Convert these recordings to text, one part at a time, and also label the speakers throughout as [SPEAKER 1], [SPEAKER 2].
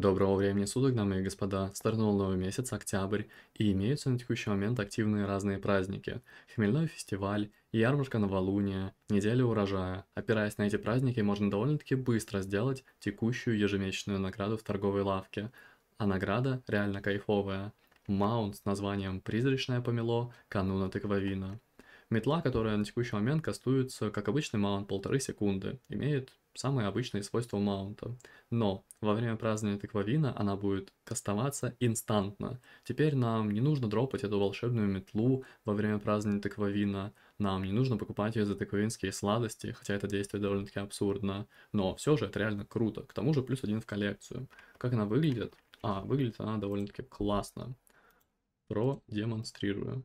[SPEAKER 1] Доброго времени суток, дамы и господа. Стартнул новый месяц, октябрь, и имеются на текущий момент активные разные праздники. Хмельной фестиваль, ярмарка новолуния, неделя урожая. Опираясь на эти праздники, можно довольно-таки быстро сделать текущую ежемесячную награду в торговой лавке. А награда реально кайфовая. Маунт с названием «Призрачное помело кануна тыквовина». Метла, которая на текущий момент кастуется, как обычный маунт, полторы секунды, имеет самые обычные свойства маунта. Но во время празднования тыквовина она будет кастоваться инстантно. Теперь нам не нужно дропать эту волшебную метлу во время празднования тыквовина, нам не нужно покупать ее за тыквовинские сладости, хотя это действие довольно-таки абсурдно, но все же это реально круто. К тому же плюс один в коллекцию. Как она выглядит? А, выглядит она довольно-таки классно. Продемонстрирую.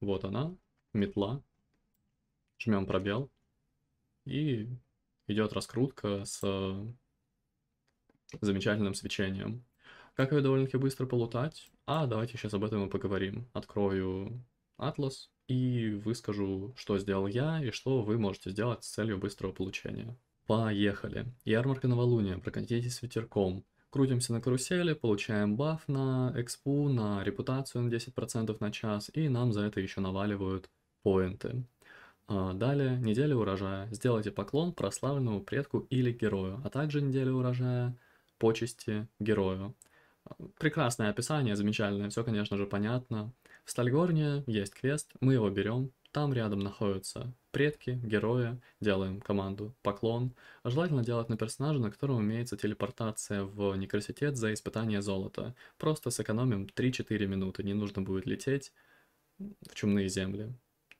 [SPEAKER 1] Вот она, метла. Жмем пробел. И идет раскрутка с замечательным свечением. Как ее довольно-таки быстро полутать? А, давайте сейчас об этом и поговорим. Открою атлас и выскажу, что сделал я и что вы можете сделать с целью быстрого получения. Поехали. Ярмарка новолуния, прокатитесь ветерком. Крутимся на карусели, получаем баф на экспу, на репутацию на 10% на час, и нам за это еще наваливают поинты. А, далее, неделя урожая. Сделайте поклон прославленному предку или герою, а также неделя урожая, почести герою. Прекрасное описание, замечательное, все, конечно же, понятно. В Стальгорне есть квест, мы его берем, там рядом находятся предки, герои, делаем команду поклон. Желательно делать на персонажа, на котором имеется телепортация в некраситет за испытание золота. Просто сэкономим 3-4 минуты, не нужно будет лететь в чумные земли.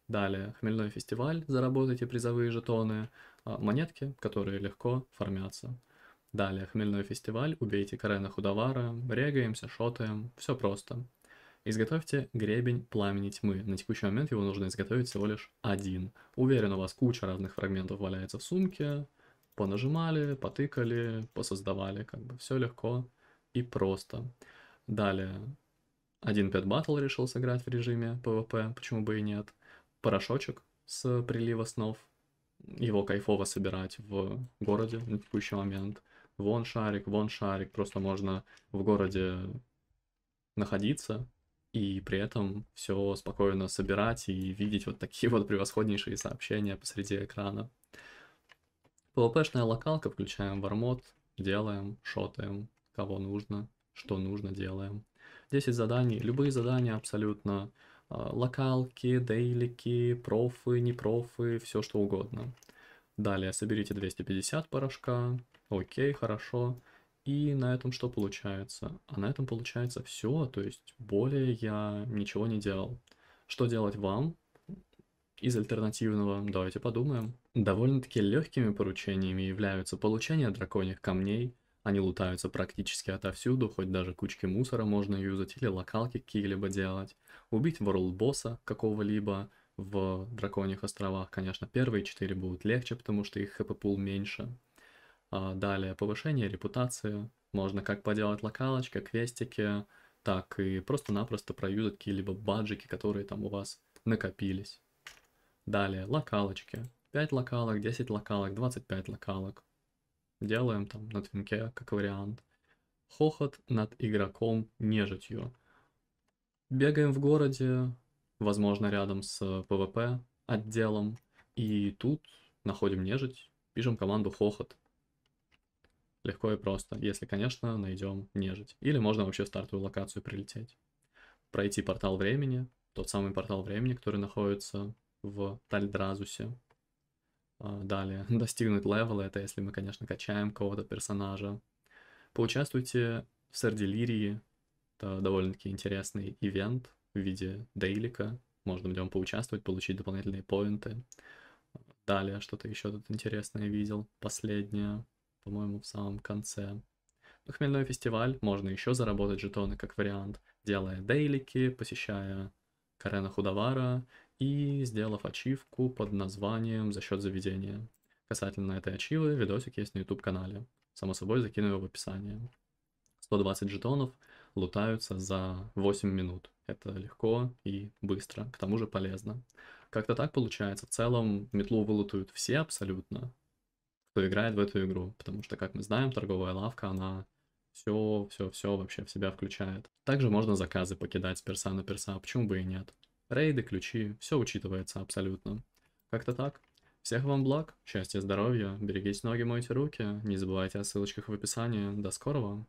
[SPEAKER 1] Далее, хмельной фестиваль, заработайте призовые жетоны, а, монетки, которые легко формятся. Далее, хмельной фестиваль, убейте Карена Худовара, регаемся, шотаем, все просто. Изготовьте гребень пламени тьмы. На текущий момент его нужно изготовить всего лишь один. Уверен, у вас куча разных фрагментов валяется в сумке. Понажимали, потыкали, посоздавали. Как бы все легко и просто. Далее, один 1.5 батл решил сыграть в режиме PvP, почему бы и нет порошочек с прилива снов. Его кайфово собирать в городе на текущий момент. Вон шарик, вон шарик. Просто можно в городе находиться и при этом все спокойно собирать и видеть вот такие вот превосходнейшие сообщения посреди экрана. PvP-шная локалка, включаем вармод, делаем, шотаем, кого нужно, что нужно, делаем. 10 заданий, любые задания абсолютно, а, локалки, дейлики, профы, непрофы, все что угодно. Далее соберите 250 порошка, окей, хорошо. И на этом что получается? А на этом получается все, то есть более я ничего не делал. Что делать вам? Из альтернативного давайте подумаем. Довольно-таки легкими поручениями являются получение драконьих камней, они лутаются практически отовсюду, хоть даже кучки мусора можно юзать или локалки какие-либо делать. Убить ворлд-босса какого-либо в Драконьих островах, конечно, первые четыре будут легче, потому что их хп-пул меньше. А далее повышение репутации. Можно как поделать локалочка, квестики, так и просто-напросто проюзать какие-либо баджики, которые там у вас накопились. Далее локалочки. 5 локалок, 10 локалок, 25 локалок делаем там на твинке, как вариант. Хохот над игроком нежитью. Бегаем в городе, возможно, рядом с ПВП отделом. И тут находим нежить, пишем команду хохот. Легко и просто, если, конечно, найдем нежить. Или можно вообще в стартовую локацию прилететь. Пройти портал времени, тот самый портал времени, который находится в Тальдразусе, а, далее достигнуть левела, это если мы, конечно, качаем кого-то персонажа. Поучаствуйте в Сардилирии, это довольно-таки интересный ивент в виде дейлика, можно в нем поучаствовать, получить дополнительные поинты. Далее что-то еще тут интересное видел, последнее, по-моему, в самом конце. Хмельной фестиваль, можно еще заработать жетоны как вариант, делая дейлики, посещая Карена Худовара и сделав ачивку под названием «За счет заведения». Касательно этой ачивы, видосик есть на YouTube-канале. Само собой, закину его в описание. 120 жетонов лутаются за 8 минут. Это легко и быстро, к тому же полезно. Как-то так получается. В целом, метлу вылутают все абсолютно, кто играет в эту игру. Потому что, как мы знаем, торговая лавка, она все, все, все вообще в себя включает. Также можно заказы покидать с перса на перса, почему бы и нет. Рейды, ключи, все учитывается абсолютно. Как-то так. Всех вам благ, счастья, здоровья, берегите ноги, мойте руки, не забывайте о ссылочках в описании. До скорого!